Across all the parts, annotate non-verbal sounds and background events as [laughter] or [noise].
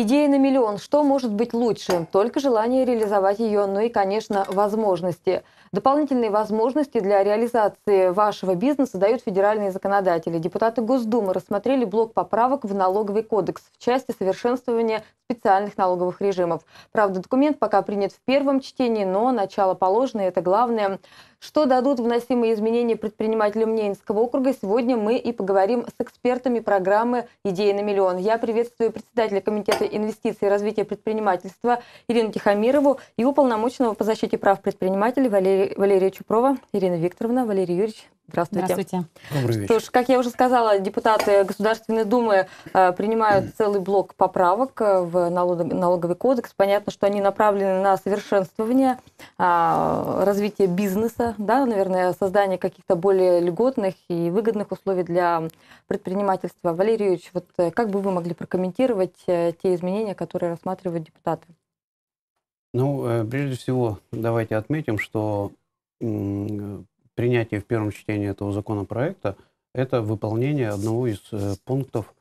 Идея на миллион. Что может быть лучше? Только желание реализовать ее, но ну и, конечно, возможности. Дополнительные возможности для реализации вашего бизнеса дают федеральные законодатели. Депутаты Госдумы рассмотрели блок поправок в налоговый кодекс в части совершенствования специальных налоговых режимов. Правда, документ пока принят в первом чтении, но начало положено, и это главное. Что дадут вносимые изменения предпринимателям Ненецкого округа, сегодня мы и поговорим с экспертами программы «Идеи на миллион». Я приветствую председателя Комитета инвестиций и развития предпринимательства Ирину Тихомирову и уполномоченного по защите прав предпринимателей Валерия, Валерия Чупрова. Ирина Викторовна, Валерий Юрьевич, Здравствуйте. Здравствуйте. Добрый вечер. как я уже сказала, депутаты Государственной Думы э, принимают целый блок поправок э, в налоговый кодекс. Понятно, что они направлены на совершенствование а, развития бизнеса, да, наверное, создание каких-то более льготных и выгодных условий для предпринимательства. Валерий Юрьевич, вот э, как бы вы могли прокомментировать э, те изменения, которые рассматривают депутаты? Ну, э, прежде всего, давайте отметим, что принятие в первом чтении этого законопроекта – это выполнение одного из пунктов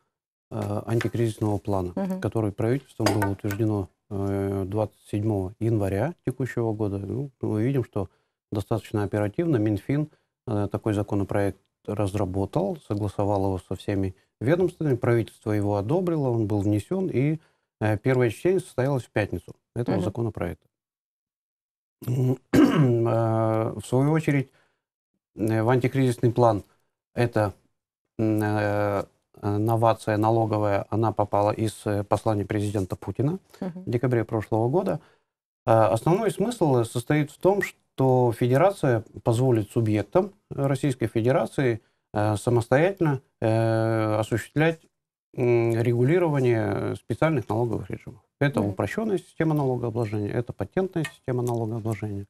антикризисного плана, угу. который правительством было утверждено 27 января текущего года. Ну, мы видим, что достаточно оперативно Минфин э, такой законопроект разработал, согласовал его со всеми ведомствами, правительство его одобрило, он был внесен, и э, первое чтение состоялось в пятницу этого mm-hmm. законопроекта. [clears throat] Э, в свою очередь, в антикризисный план эта новация налоговая, она попала из послания президента Путина mm-hmm. в декабре прошлого года – а, основной смысл состоит в том, что федерация позволит субъектам Российской Федерации э, самостоятельно э, осуществлять регулирование специальных налоговых режимов. Это упрощенная система налогообложения, это патентная система налогообложения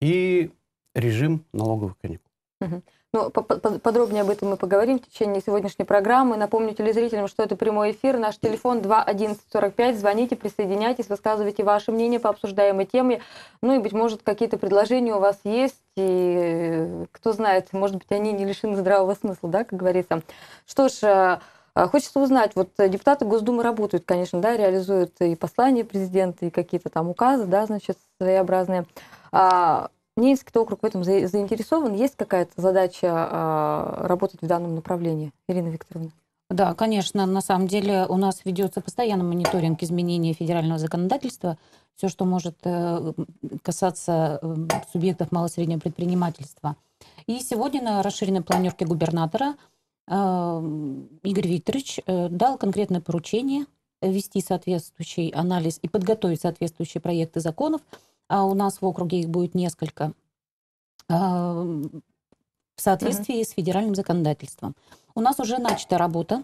и режим налоговых каникул. Угу. Ну, подробнее об этом мы поговорим в течение сегодняшней программы. Напомню телезрителям, что это прямой эфир. Наш телефон 21145. Звоните, присоединяйтесь, высказывайте ваше мнение по обсуждаемой теме. Ну и, быть может, какие-то предложения у вас есть. И э, кто знает, может быть, они не лишены здравого смысла, да, как говорится. Что ж, э, э, Хочется узнать, вот депутаты Госдумы работают, конечно, да, реализуют и послания президента, и какие-то там указы, да, значит, своеобразные. А не есть кто вокруг в этом заинтересован? Есть какая-то задача а, работать в данном направлении, Ирина Викторовна? Да, конечно. На самом деле у нас ведется постоянный мониторинг изменений федерального законодательства. Все, что может э, касаться э, субъектов малого и среднего предпринимательства. И сегодня на расширенной планерке губернатора э, Игорь Викторович дал конкретное поручение вести соответствующий анализ и подготовить соответствующие проекты законов – а у нас в округе их будет несколько, а, в соответствии mm-hmm. с федеральным законодательством. У нас уже начата работа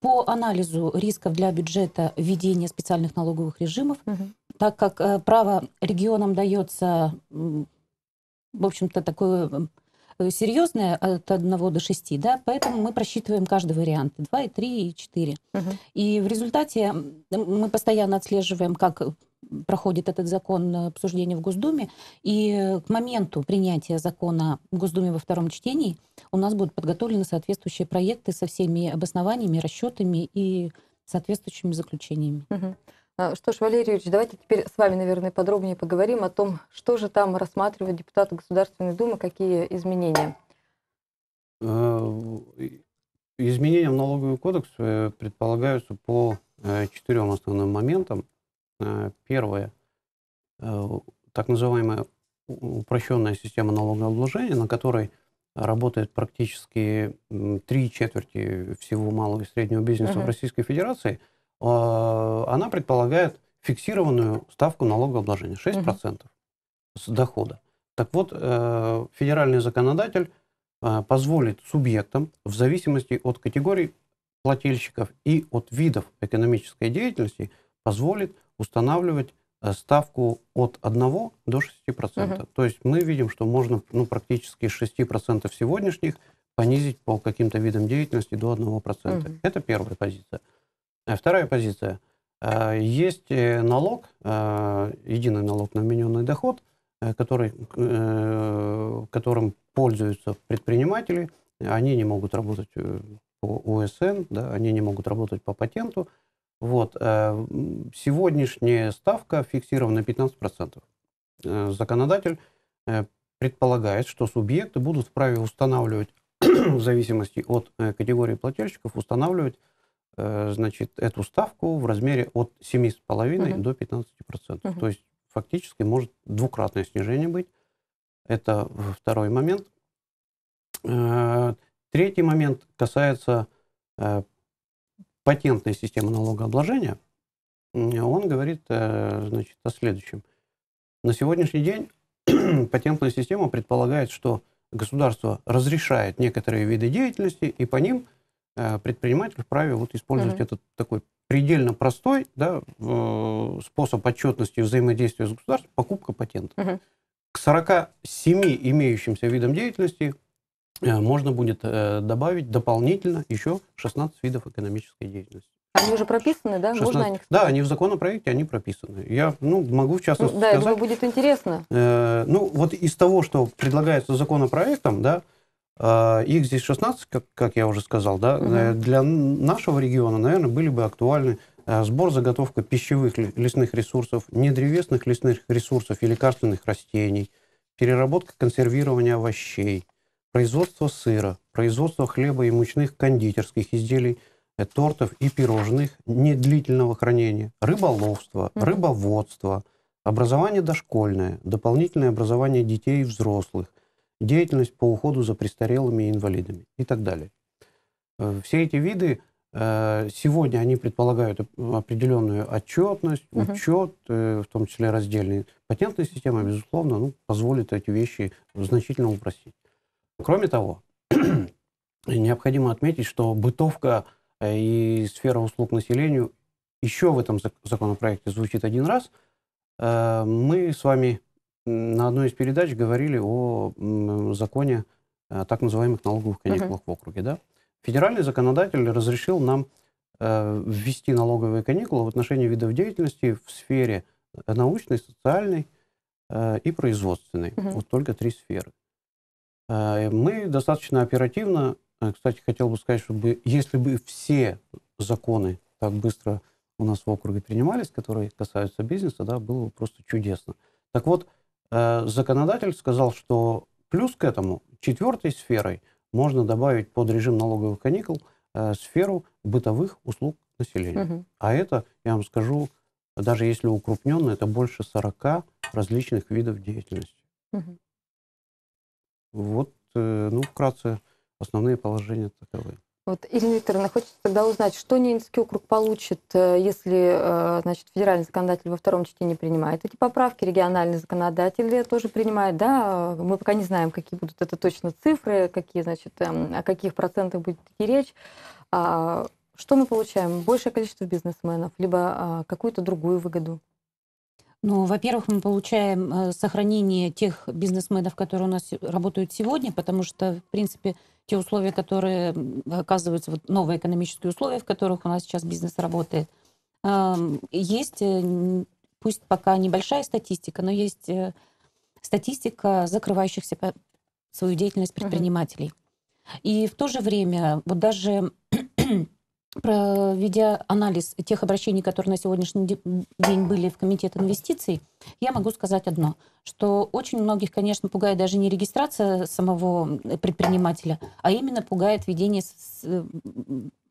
по анализу рисков для бюджета введения специальных налоговых режимов, mm-hmm. так как э, право регионам дается, в общем-то, такое э, серьезное от 1 до 6, да, поэтому мы просчитываем каждый вариант, 2, и 3, и 4. Угу. И в результате мы постоянно отслеживаем, как проходит этот закон э, обсуждение в Госдуме. И э, к моменту принятия закона в Госдуме во втором чтении у нас будут подготовлены соответствующие проекты со всеми обоснованиями, расчетами и соответствующими заключениями. Угу. Что ж, Валерий Юрьевич, давайте теперь с вами, наверное, подробнее поговорим о том, что же там рассматривают депутаты Государственной Думы, какие изменения. Э, изменения в налоговый кодекс предполагаются по четырем основным моментам. Э, первое, э, так называемая упрощенная система налогообложения, на которой работает практически три четверти всего малого и среднего бизнеса угу. в Российской Федерации, э, она предполагает фиксированную ставку налогообложения 6% угу. с дохода. Так вот, федеральный законодатель позволит субъектам в зависимости от категорий плательщиков и от видов экономической деятельности позволит устанавливать э, ставку от 1 до 6%. Угу. То есть мы видим, что можно ну, практически с 6% сегодняшних понизить по каким-то видам деятельности до 1%. Угу. Это первая позиция. Э, вторая позиция. Э, есть налог, единый налог на вмененный доход, который, которым пользуются предприниматели. Они не могут работать по ОСН, да, они не могут работать по патенту, вот. Э, сегодняшняя ставка фиксирована 15%. Э, законодатель э, предполагает, что субъекты будут вправе устанавливать, [clears throat] в зависимости от категории плательщиков, устанавливать значит, эту ставку в размере от 7,5 угу. до 15%. Угу. То есть фактически может двукратное снижение быть. Это второй момент. Третий момент касается патентной системы налогообложения, э, он говорит э, значит, о следующем. На сегодняшний день [clears throat] патентная система предполагает, что государство разрешает некоторые виды деятельности, и по ним э, предприниматель вправе вот использовать mm-hmm. этот такой предельно простой да, способ отчетности взаимодействия с государством – покупка патента. Mm-hmm. К 47 имеющимся видам деятельности – Э, можно будет э, добавить дополнительно еще 16 видов экономической деятельности. Они уже прописаны, да? 16... Можно о них Да, они в законопроекте, они прописаны. Я ну, могу в ну, частности ну, да, сказать... Да, будет интересно. Э, ну, вот из того, что предлагается законопроектом, да, э, их здесь 16, как, как я уже сказал, да, угу. для нашего региона, наверное, были бы актуальны сбор, заготовка пищевых лесных ресурсов, недревесных лесных ресурсов и лекарственных растений, переработка, консервирование овощей, производство сыра, производство хлеба и мучных кондитерских изделий, э, тортов и пирожных недлительного хранения, рыболовство, рыбоводство, образование дошкольное, дополнительное образование детей и взрослых, деятельность по уходу за престарелыми и инвалидами и так далее. Э, все эти виды э, сегодня они предполагают определенную отчетность, угу. учет, в том числе раздельный. Патентная система, безусловно, ну, позволит эти вещи значительно упростить. Кроме того, [clears throat] необходимо отметить, что бытовка э, и сфера услуг населению еще в этом законопроекте звучит один раз. Э, мы с вами на одной из передач говорили о законе э, так называемых налоговых каникул uh-huh. в округе. Да? Федеральный законодатель разрешил нам ввести налоговые каникулы в отношении видов деятельности в сфере научной, социальной и производственной. Uh-huh. Вот только три сферы. Э, мы достаточно оперативно, э, кстати, хотел бы сказать, чтобы если бы все законы так быстро у нас в округе принимались, которые касаются бизнеса, да, было бы просто чудесно. Так вот, э, законодатель сказал, что плюс к этому четвертой сферой можно добавить под режим налоговых каникул сферу бытовых услуг населения. Угу. А это, я вам скажу, даже если укрупненно, это больше 40 различных видов деятельности. Угу. Вот, э, ну, вкратце, основные положения таковы. Вот, Ирина Викторовна, хочется тогда узнать, что Ненецкий округ получит, э, если э, значит, федеральный законодатель во втором чтении принимает эти поправки, региональный законодатель тоже принимает, да, мы пока не знаем, какие будут это точно цифры, какие, значит, эм, о каких процентах будет идти речь. А что мы получаем? Большее количество бизнесменов, либо а, какую-то другую выгоду? Ну, во-первых, мы получаем э, сохранение тех бизнесменов, которые у нас работают сегодня, потому что, в принципе, те условия, которые оказываются, вот новые экономические условия, в которых у нас сейчас бизнес работает, эм, есть, э, пусть пока небольшая статистика, но есть э, статистика закрывающихся свою деятельность предпринимателей. Uh-huh. И в то же время, вот даже проведя анализ тех обращений, которые на сегодняшний день были в Комитет инвестиций, я могу сказать одно, что очень многих, конечно, пугает даже не регистрация самого предпринимателя, а именно пугает введение, э,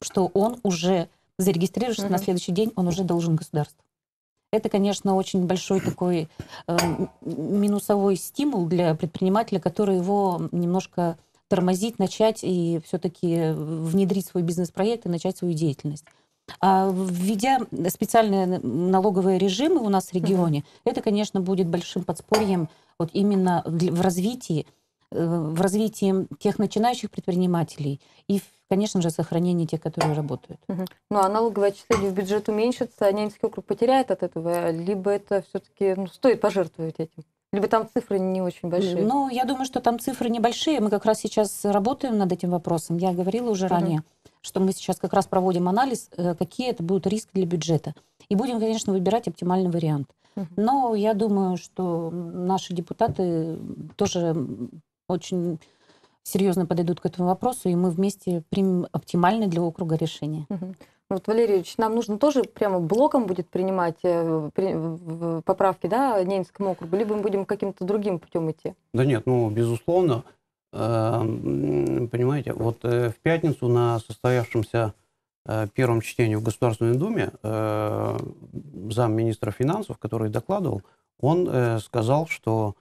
что он уже зарегистрировавшись угу. на следующий день, он уже должен государству. Это, конечно, очень большой такой э, минусовой стимул для предпринимателя, который его немножко тормозить, начать и все-таки э, внедрить свой бизнес-проект и начать свою деятельность. А введя специальные налоговые режимы у нас в регионе, mm это, конечно, будет большим подспорьем вот именно в развитии, э, в развитии тех начинающих предпринимателей и, конечно же, сохранении тех, которые работают. Угу. Ну, а налоговое отчисление в бюджет уменьшится, а Ненецкий округ потеряет от этого, либо это все-таки ну, стоит пожертвовать этим? Либо там цифры не очень большие? Ну, я думаю, что там цифры небольшие. Мы как раз сейчас работаем над этим вопросом. Я говорила уже ранее, что мы сейчас как раз проводим анализ, э, какие это будут риски для бюджета. И будем, конечно, выбирать оптимальный вариант. Но я думаю, что наши депутаты тоже очень серьезно подойдут к этому вопросу, и мы вместе примем оптимальное для округа решение. Mm-hmm. Вот, Валерий Юрьевич, нам нужно тоже прямо блоком будет принимать э, поправки да, Ненецкому округу, либо мы будем каким-то другим путем идти? Да нет, ну, безусловно. Эм, понимаете, вот э, в пятницу на состоявшемся э, первом чтении в Государственной Думе замминистра финансов, который докладывал, он сказал, что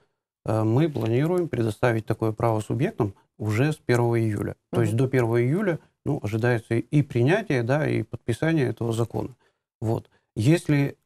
мы планируем предоставить такое право субъектам уже с 1 июля. Mm -hmm. То есть до 1 июля ну, ожидается и принятие, да, и подписание этого закона. Вот. Если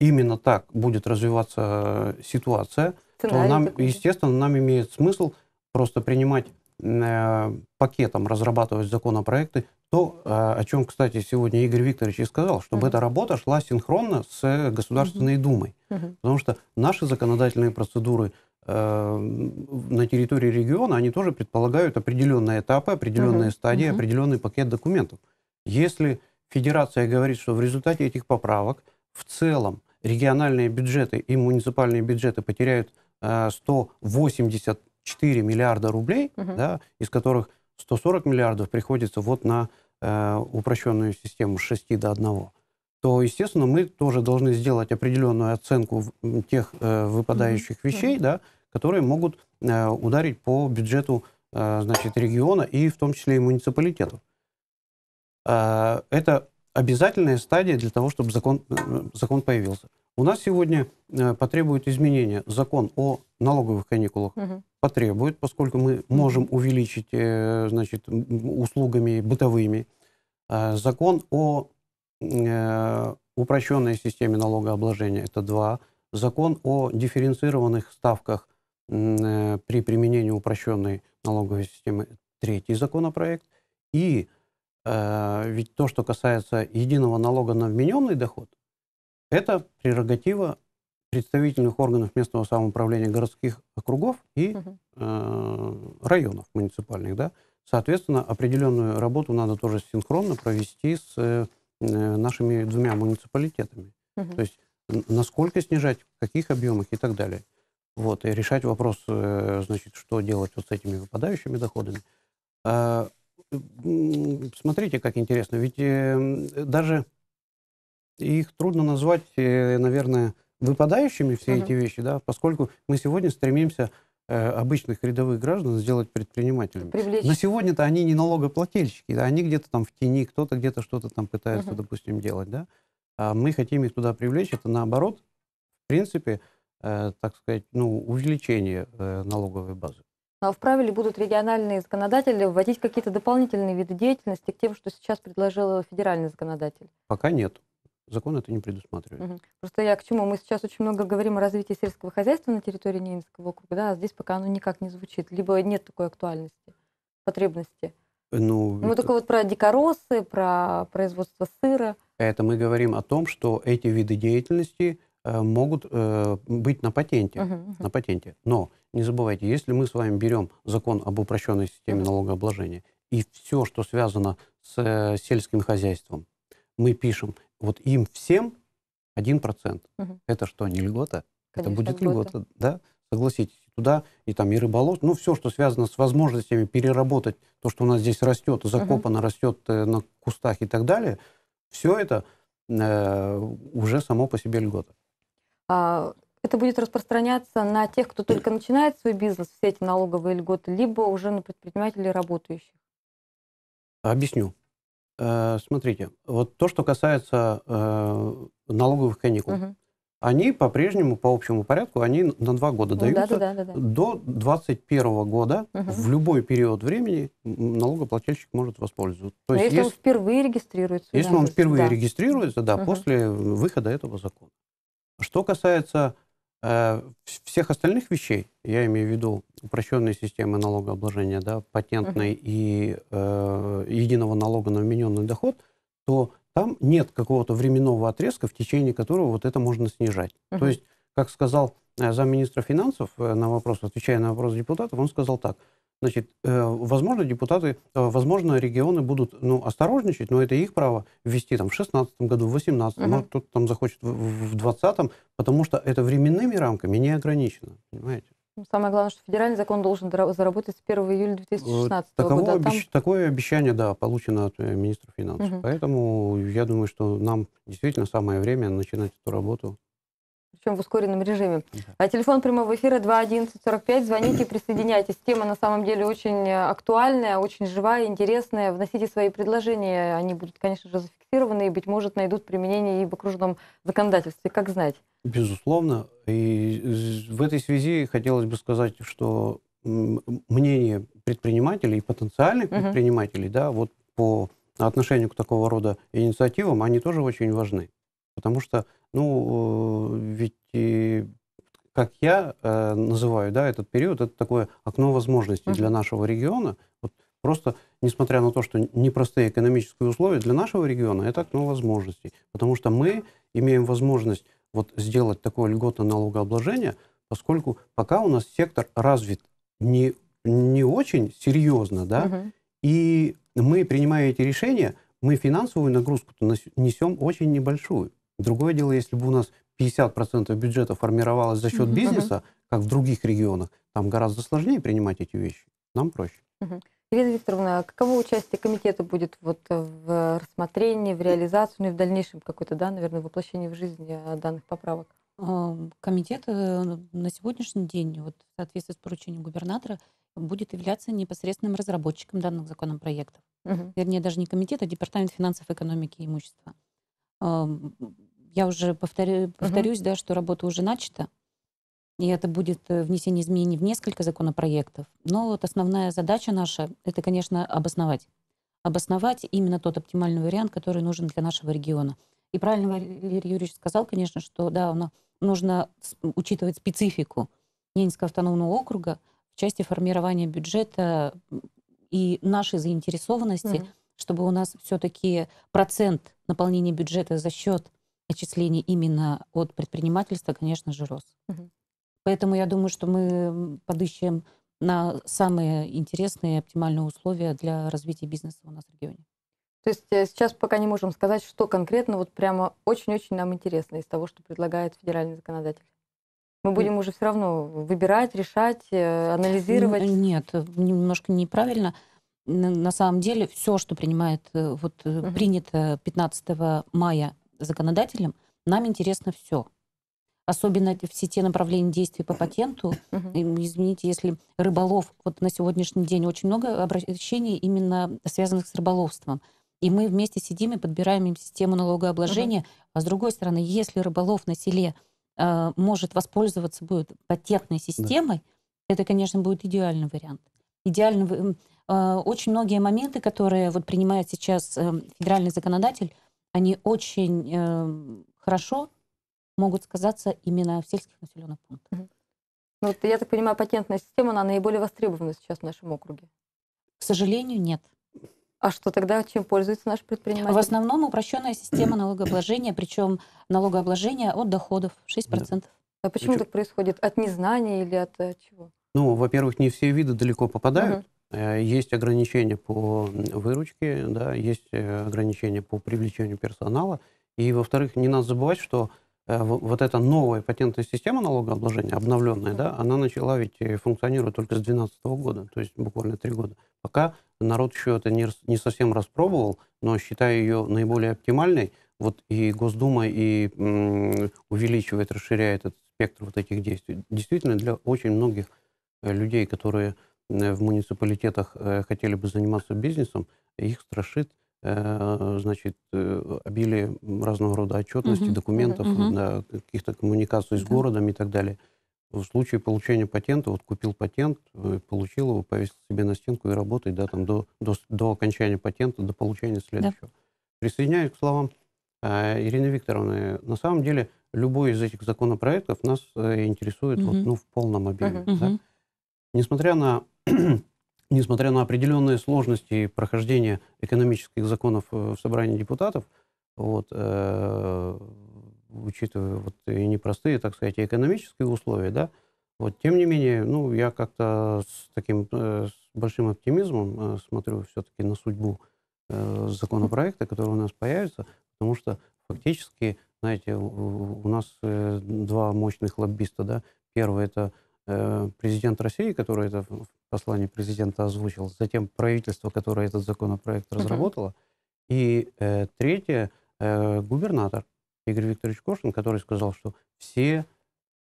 именно так будет развиваться э, ситуация, Сценарий то нам, естественно, нам имеет смысл просто принимать Э, пакетом разрабатывать законопроекты, то, э, о чем, кстати, сегодня Игорь Викторович и сказал, чтобы mm-hmm. эта работа шла синхронно с э, Государственной mm-hmm. Думой. Mm-hmm. Потому что наши законодательные процедуры э, на территории региона, они тоже предполагают определенные этапы, определенные mm-hmm. стадии, mm-hmm. определенный пакет документов. Если Федерация говорит, что в результате этих поправок в целом региональные бюджеты и муниципальные бюджеты потеряют э, 180 4 миллиарда рублей, угу. да, из которых 140 миллиардов приходится вот на э, упрощенную систему с 6 до 1, то, естественно, мы тоже должны сделать определенную оценку тех э, выпадающих угу. вещей, угу. да, которые могут э, ударить по бюджету э, значит, региона и в том числе и муниципалитетов. Э, это обязательная стадия для того, чтобы закон, э, закон появился. У нас сегодня э, потребует изменения закон о налоговых каникулах, угу потребует, поскольку мы можем увеличить э, значит, услугами бытовыми. Э, закон о э, упрощенной системе налогообложения – это два. Закон о дифференцированных ставках при применении упрощенной налоговой системы – третий законопроект. И ведь то, что касается единого налога на вмененный доход, это прерогатива представительных органов местного самоуправления городских округов и угу. э, районов муниципальных, да. Соответственно, определенную работу надо тоже синхронно провести с э, нашими двумя муниципалитетами. Угу. То есть насколько снижать, в каких объемах и так далее. Вот, и решать вопрос, э, значит, что делать вот с этими выпадающими доходами. Э, смотрите, как интересно, ведь э, даже их трудно назвать, э, наверное, выпадающими все угу. эти вещи, да, поскольку мы сегодня стремимся э, обычных рядовых граждан сделать предпринимателями. Привлечь. Но сегодня-то они не налогоплательщики, да, они где-то там в тени, кто-то где-то что-то там пытается, угу. допустим, делать, да. А мы хотим их туда привлечь, это наоборот, в принципе, э, так сказать, ну, увеличение э, налоговой базы. А вправе ли будут региональные законодатели вводить какие-то дополнительные виды деятельности к тем, что сейчас предложил федеральный законодатель? Пока нет закон это не предусматривает. Угу. Просто я к чему? Мы сейчас очень много говорим о развитии сельского хозяйства на территории Ненецкого округа, да, а здесь пока оно никак не звучит, либо нет такой актуальности, потребности. Ну, мы ну, это... только вот про дикоросы, про производство сыра. Это мы говорим о том, что эти виды деятельности э, могут э, быть на патенте, uh-huh, uh-huh. на патенте. Но не забывайте, если мы с вами берем закон об упрощенной системе налогообложения и все, что связано с э, сельским хозяйством, мы пишем вот им всем 1%. Угу. Это что, не льгота? Конечно, это будет льгота. льгота, да? Согласитесь, туда и там и рыболов, ну все, что связано с возможностями переработать то, что у нас здесь растет, закопано, угу. растет э, на кустах и так далее, все это э, уже само по себе льгота. А, это будет распространяться на тех, кто только начинает свой бизнес, все эти налоговые льготы, либо уже на предпринимателей работающих? Объясню. Э, смотрите, вот то, что касается э, налоговых каникул, угу. они по-прежнему, по общему порядку, они на два года ну даются. Да, да, да, да. До 2021 года угу. в любой период времени налогоплательщик может воспользоваться. То Но есть, если он впервые регистрируется. Если да, он впервые да. регистрируется, да, угу. после выхода этого закона. Что касается Э, всех остальных вещей, я имею в виду упрощенные системы налогообложения, да, патентной uh-huh. и э, единого налога на вмененный доход, то там нет какого-то временного отрезка, в течение которого вот это можно снижать. Uh-huh. То есть, как сказал э, замминистра финансов э, на вопрос, отвечая на вопрос депутатов, он сказал так – Значит, э, возможно, депутаты, э, возможно, регионы будут ну, осторожничать, но это их право ввести там, в 2016 году, в 2018, угу. может, кто-то там захочет в 2020, потому что это временными рамками не ограничено, понимаете? Ну, самое главное, что федеральный закон должен заработать с 1 июля 2016 Таково года. А обещ... Там... Такое обещание, да, получено от э, министра финансов. Угу. Поэтому я думаю, что нам действительно самое время начинать эту работу причем в ускоренном режиме. А телефон прямого эфира 21145. Звоните, присоединяйтесь. Тема на самом деле очень актуальная, очень живая, интересная. Вносите свои предложения. Они будут, конечно же, зафиксированы и, быть может, найдут применение и в окружном законодательстве. Как знать? Безусловно. И в этой связи хотелось бы сказать, что мнение предпринимателей и потенциальных угу. предпринимателей, да, вот по отношению к такого рода инициативам, они тоже очень важны. Потому что, ну, э, ведь, э, как я э, называю, да, этот период, это такое окно возможностей mm-hmm. для нашего региона. Вот просто, несмотря на то, что непростые экономические условия для нашего региона, это окно возможностей. Потому что мы имеем возможность вот сделать такое льготное налогообложение, поскольку пока у нас сектор развит не, не очень серьезно, да, угу. и мы, принимая эти решения, мы финансовую нагрузку несем очень небольшую. Другое дело, если бы у нас 50% бюджета формировалось за счет бизнеса, как в других регионах, там гораздо сложнее принимать эти вещи. Нам проще. Ирина Викторовна, а каково участие комитета будет вот в рассмотрении, в реализации, ну и в дальнейшем какой-то, да, наверное, воплощении в жизнь э, данных поправок? А, комитет э, на сегодняшний день, вот, в соответствии с поручением губернатора, будет являться непосредственным разработчиком данных законопроектов. Угу. Вернее, даже не комитет, а Департамент финансов, экономики и имущества я уже повторю, повторюсь, угу. да, что работа уже начата, и это будет э, внесение изменений в несколько законопроектов. Но вот основная задача наша — это, конечно, обосновать. Обосновать именно тот оптимальный вариант, который нужен для нашего региона. И правильно Валерий Юрьевич сказал, конечно, что да, нужно учитывать специфику Ненецкого автономного округа в части формирования бюджета и нашей заинтересованности, mm чтобы у нас все-таки процент наполнения бюджета за счет отчислений именно от предпринимательства, конечно же, рос. Угу. Поэтому я думаю, что мы подыщем на самые интересные оптимальные условия для развития бизнеса у нас в регионе. То есть э, сейчас пока не можем сказать, что конкретно вот прямо очень-очень нам интересно из того, что предлагает федеральный законодатель. Мы будем уже все равно выбирать, решать, э, анализировать. Нет, немножко неправильно. На самом деле все, что принимает, э, вот угу. принято 15 мая законодателем, нам интересно все. Особенно все те направления действий по патенту. Извините, если рыболов... Вот на сегодняшний день очень много обращений именно связанных с рыболовством. И мы вместе сидим и подбираем им систему налогообложения. Uh-huh. А с другой стороны, если рыболов на селе э, может воспользоваться будет патентной системой, да. это, конечно, будет идеальный вариант. Идеальный, э, очень многие моменты, которые вот принимает сейчас э, федеральный законодатель, они очень э, хорошо могут сказаться именно в сельских населенных пунктах. Ну, вот, я так понимаю, патентная система, она наиболее востребована сейчас в нашем округе. К сожалению, нет. А что тогда, чем пользуется наш предприниматель? В основном упрощенная система [clears throat] налогообложения, причем налогообложение от доходов 6%. Да. А почему причем... так происходит? От незнания или от э, чего? Ну, во-первых, не все виды далеко попадают. Угу. Э, есть ограничения по выручке, да, есть э, ограничения по привлечению персонала. И, во-вторых, не надо забывать, что э, вот эта новая патентная система налогообложения, обновленная, да, она начала ведь функционировать только с 2012 года, то есть буквально три года. Пока народ еще это не, не совсем распробовал, но считаю ее наиболее оптимальной, вот и Госдума и м, увеличивает, расширяет этот спектр вот этих действий. Действительно, для очень многих людей, которые Э, в муниципалитетах э, хотели бы заниматься бизнесом, их страшит э, значит, обилие разного рода отчетности, угу. документов, угу. Да, каких-то коммуникаций с да. городом и так далее. В случае получения патента, вот купил патент, получил его, повесил себе на стенку и работает да, там, до, до, до окончания патента, до получения следующего. Да. Присоединяюсь к словам Ирины Викторовны. На самом деле, любой из этих законопроектов нас интересует угу. вот, ну, в полном объеме. Угу. Да? Несмотря на, [clears throat] несмотря на определенные сложности прохождения экономических законов э, в собрании депутатов, вот, э, учитывая вот и непростые, так сказать, экономические условия, да, вот, тем не менее, ну, я как-то с таким э, с большим оптимизмом э, смотрю все-таки на судьбу э, законопроекта, который у нас появится, потому что фактически, знаете, у, у нас э, два мощных лоббиста, да, первый это Э, президент России, который это в послании президента озвучил, затем правительство, которое этот законопроект разработало, угу. и э, третье э, губернатор Игорь Викторович Кошин, который сказал, что все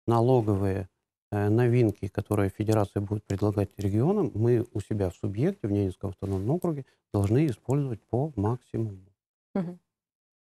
налоговые э, новинки, которые Федерация будет предлагать регионам, мы у себя в субъекте, в Ненецком автономном округе, должны использовать по максимуму. Угу.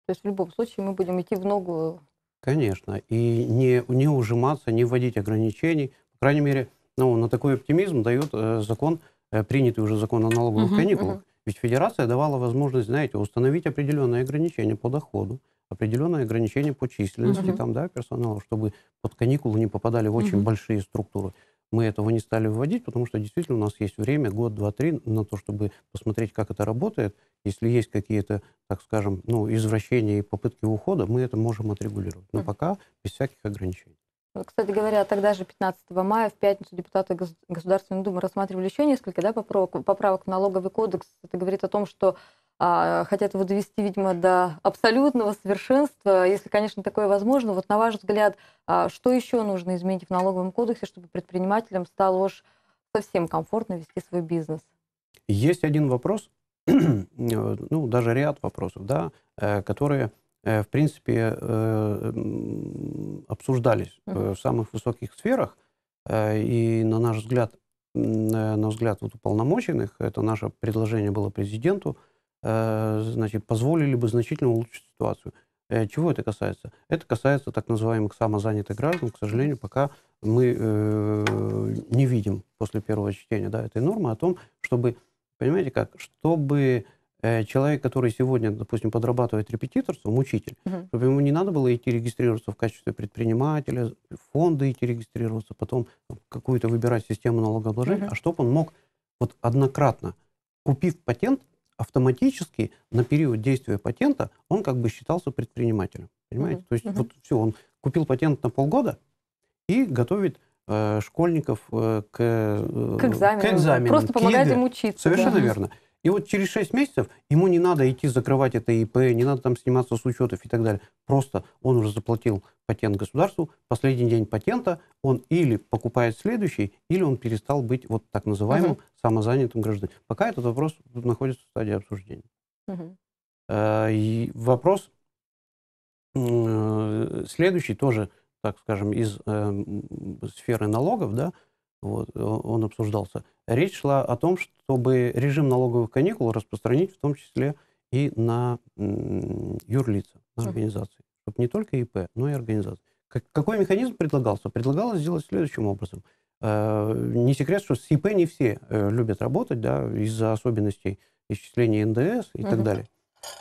То есть в любом случае мы будем идти в ногу Конечно. И не, не ужиматься, не вводить ограничений, по крайней мере, ну, на такой оптимизм дает э, закон, э, принятый уже закон о налоговых угу, каникулах. Угу. Ведь федерация давала возможность, знаете, установить определенные ограничения по доходу, определенные ограничения по численности угу. там, да, персонала, чтобы под каникулы не попадали в очень угу. большие структуры. Мы этого не стали вводить, потому что действительно у нас есть время, год, два, три, на то, чтобы посмотреть, как это работает. Если есть какие-то, так скажем, ну, извращения и попытки ухода, мы это можем отрегулировать. Но пока без всяких ограничений. Кстати говоря, тогда же, 15 мая, в пятницу депутаты Государственной Думы рассматривали еще несколько да, поправок, поправок в налоговый кодекс. Это говорит о том, что а, хотят его довести, видимо, до абсолютного совершенства, если, конечно, такое возможно. Вот на ваш взгляд, а, что еще нужно изменить в налоговом кодексе, чтобы предпринимателям стало уж совсем комфортно вести свой бизнес? Есть один вопрос, [clears throat] ну, даже ряд вопросов, да, э, которые Э, в принципе, э, обсуждались э, в самых высоких сферах. И, на наш взгляд, на взгляд вот уполномоченных, это наше предложение было президенту, значит, позволили бы значительно улучшить ситуацию. Чего это касается? Это касается так называемых самозанятых граждан. К сожалению, пока мы не видим после первого чтения да, этой нормы о том, чтобы, понимаете как, чтобы Э, человек, который сегодня, допустим, подрабатывает репетиторством, учитель, угу. чтобы ему не надо было идти регистрироваться в качестве предпринимателя, фонды идти регистрироваться, потом какую-то выбирать систему налогообложения, угу. а чтобы он мог вот однократно, купив патент, автоматически на период действия патента он как бы считался предпринимателем. Понимаете? Угу. То есть угу. вот все, он купил патент на полгода и готовит э, школьников э, к, э, к экзаменам. К экзаменам. Просто помогает им учиться. Совершенно да. верно. И вот через 6 месяцев ему не надо идти закрывать это ИП, не надо там сниматься с учетов и так далее. Просто он уже заплатил патент государству, последний день патента он или покупает следующий, или он перестал быть вот так называемым угу. самозанятым гражданином. Пока этот вопрос находится в стадии обсуждения. Угу. И вопрос э, следующий тоже, так скажем, из э, сферы налогов, да, вот, э, он обсуждался. Речь шла о том, чтобы режим налоговых каникул распространить в том числе и на юрлица, на организации. Чтобы не только ИП, но и организации. Как, какой механизм предлагался? Предлагалось сделать следующим образом. Э, не секрет, что с ИП не все э, любят работать да, из-за особенностей исчисления НДС и угу. так далее.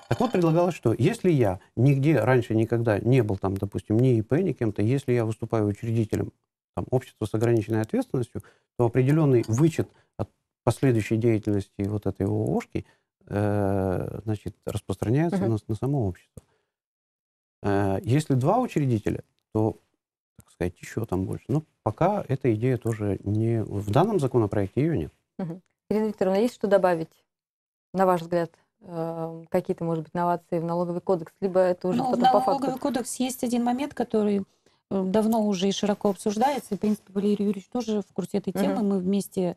Так вот, предлагалось, что если я нигде раньше никогда не был там, допустим, ни ИП, ни кем-то, если я выступаю учредителем там, общество с ограниченной ответственностью, то определенный вычет от последующей деятельности вот этой ООшки э, значит, распространяется угу. на, на само общество. Э, если два учредителя, то, так сказать, еще там больше. Но пока эта идея тоже не... В данном законопроекте ее нет. Угу. Ирина Викторовна, есть что добавить, на ваш взгляд, эм, какие-то, может быть, новации в налоговый кодекс, либо это уже ну, потом по факту? налоговый кодекс есть один момент, который Э, давно уже и широко обсуждается. И, в принципе, Валерий Юрьевич тоже в курсе этой темы. Угу. Мы вместе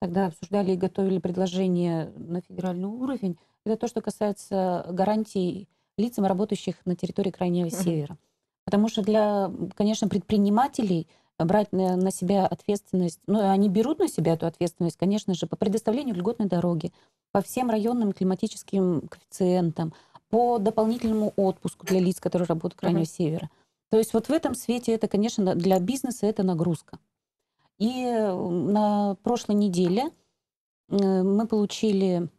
тогда обсуждали и готовили предложение на федеральный уровень. Это то, что касается гарантий лицам, работающих на территории Крайнего угу. Севера. Потому что для, конечно, предпринимателей брать на, на себя ответственность, ну, они берут на себя эту ответственность, конечно же, по предоставлению льготной дороги, по всем районным климатическим коэффициентам, по дополнительному отпуску для лиц, которые работают в Крайнего uh-huh. Севера. То есть вот в этом свете это, конечно, для бизнеса это нагрузка. И на прошлой неделе э, мы получили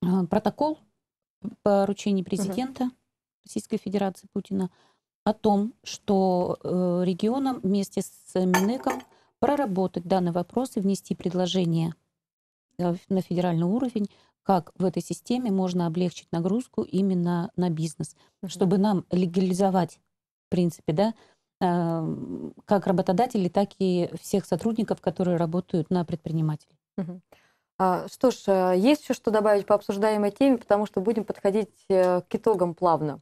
э, протокол по поручению президента угу. Российской Федерации Путина о том, что э, регионам вместе с Минэком проработать данный вопрос и внести предложение на федеральный уровень, как в этой системе можно облегчить нагрузку именно на бизнес, угу. чтобы нам легализовать принципе, да, как работодателей, так и всех сотрудников, которые работают на предпринимателей. А, что ж, а, есть еще что добавить по обсуждаемой теме, потому что будем подходить э, к итогам плавно.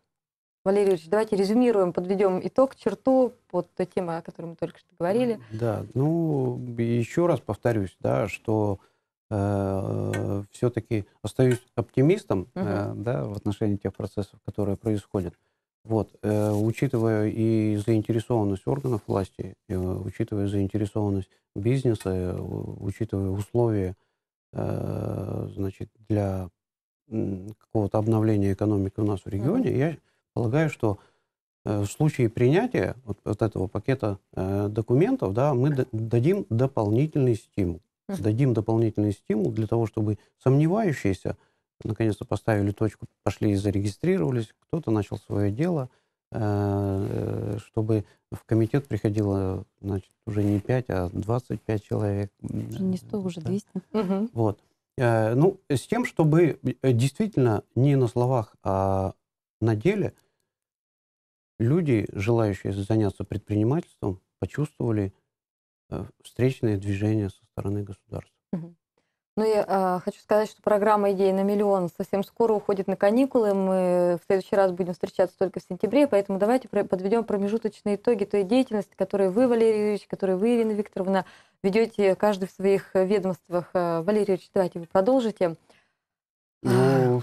Валерий Ильич, давайте резюмируем, подведем итог, черту под той темой, о которой мы только что говорили. Да, ну, еще раз повторюсь, да, что э, все-таки остаюсь оптимистом угу. э, да, в отношении тех процессов, которые происходят. Вот, э, учитывая и заинтересованность органов власти, э, учитывая заинтересованность бизнеса, э, учитывая условия э, значит, для какого-то обновления экономики у нас в регионе, mm-hmm. я полагаю, что э, в случае принятия вот, вот этого пакета э, документов, да, мы дадим дополнительный стимул. Mm-hmm. Дадим дополнительный стимул для того, чтобы сомневающиеся наконец-то поставили точку, пошли и зарегистрировались, кто-то начал свое дело, э, э, чтобы в комитет приходило, значит, уже не 5, а 25 человек. не 100, уже 200. Вот. Э, ну, с тем, чтобы действительно не на словах, а на деле люди, желающие заняться предпринимательством, почувствовали встречное движение со стороны государства. Угу. Ну я э, хочу сказать, что программа «Идеи на миллион» совсем скоро уходит на каникулы. Мы в следующий раз будем встречаться только в сентябре, поэтому давайте подведем промежуточные итоги той деятельности, которую вы, Валерий Юрьевич, которую вы, Ирина Викторовна, ведете каждый в своих ведомствах. А, Валерий Юрьевич, давайте вы продолжите. Ну, а.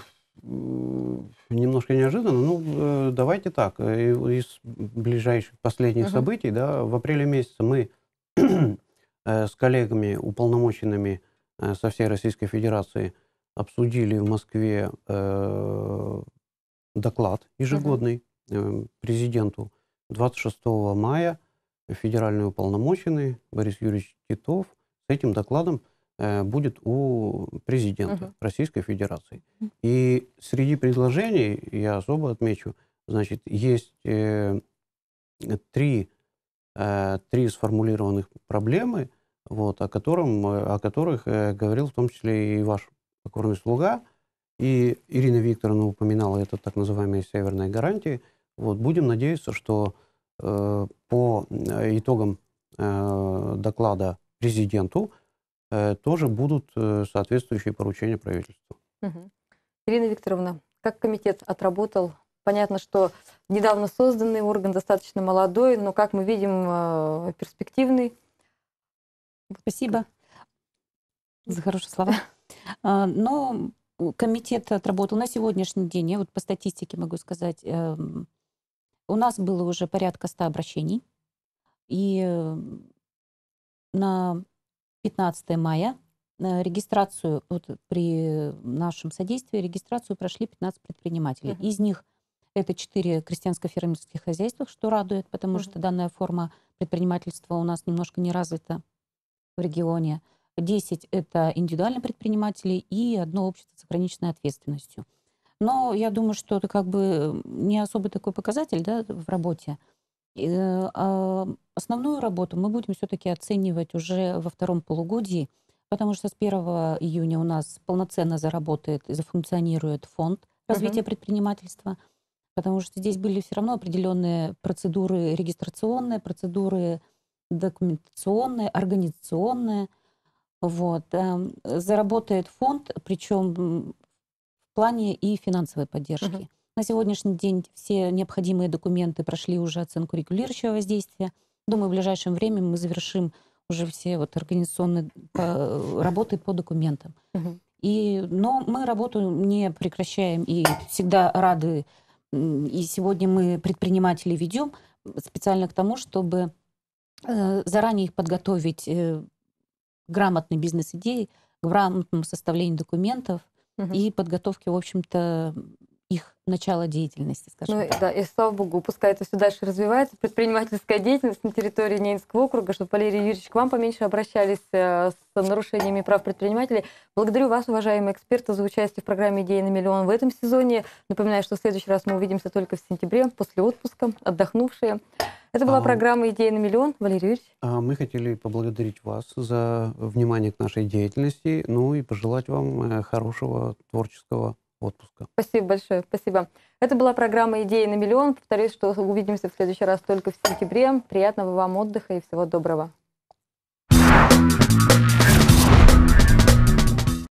немножко неожиданно. Ну, э, давайте так. Э, из ближайших последних угу. событий, да, в апреле месяце мы [clears throat] э, с коллегами уполномоченными Э, со всей Российской Федерации обсудили в Москве э, доклад ежегодный э, президенту. 26 мая федеральный уполномоченный Борис Юрьевич Титов с этим докладом будет у президента угу. Российской Федерации. И среди предложений, я особо отмечу, значит, есть э, три, э, три сформулированных проблемы – вот, о, котором, э, о которых э, говорил в том числе и ваш покорный слуга, и Ирина Викторовна упоминала это так называемые северные гарантии. Вот, будем надеяться, что э, по э, итогам э, доклада президенту э, тоже будут э, соответствующие поручения правительству. Угу. Ирина Викторовна, как комитет отработал? Понятно, что недавно созданный орган достаточно молодой, но, как мы видим, э, перспективный. Спасибо за хорошие слова. [laughs] А, но комитет отработал на сегодняшний день, я вот по статистике могу сказать, эм, у нас было уже порядка 100 обращений. И эм, на 15 мая э, регистрацию, вот при нашем содействии регистрацию прошли 15 предпринимателей. Uh-huh. Из них это 4 крестьянско-фермерских хозяйства, что радует, потому uh-huh. что данная форма предпринимательства у нас немножко не развита в регионе, 10 – это индивидуальные предприниматели и одно общество с ограниченной ответственностью. Но я думаю, что это как бы не особый такой показатель да, в работе. Э, а, основную работу мы будем все-таки оценивать уже во втором полугодии, потому что с 1 июня у нас полноценно заработает и зафункционирует фонд развития угу. предпринимательства, потому что здесь были все равно определенные процедуры регистрационные, процедуры документационная, организационная. Вот. Эм, заработает фонд, причем в плане и финансовой поддержки. Угу. На сегодняшний день все необходимые документы прошли уже оценку регулирующего воздействия. Думаю, в ближайшем время мы завершим уже все вот организационные э, работы по документам. Угу. И, но мы работу не прекращаем и всегда рады. И сегодня мы предприниматели ведем специально к тому, чтобы Э, заранее их подготовить э, грамотной бизнес-идеи, к грамотному составлению документов угу. и подготовке, в общем-то, их начала деятельности, скажем ну, так. Да, и слава богу, пускай это все дальше развивается. Предпринимательская деятельность на территории Ненецкого округа, чтобы, Валерий Юрьевич, к вам поменьше обращались э, с нарушениями прав предпринимателей. Благодарю вас, уважаемые эксперты, за участие в программе «Идеи на миллион» в этом сезоне. Напоминаю, что в следующий раз мы увидимся только в сентябре, после отпуска, отдохнувшие. Это была а, программа «Идеи на миллион». Валерий Юрьевич. А, мы хотели поблагодарить вас за внимание к нашей деятельности, ну и пожелать вам э, хорошего творческого отпуска. Спасибо большое, спасибо. Это была программа «Идеи на миллион». Повторюсь, что увидимся в следующий раз только в сентябре. Приятного вам отдыха и всего доброго. thank you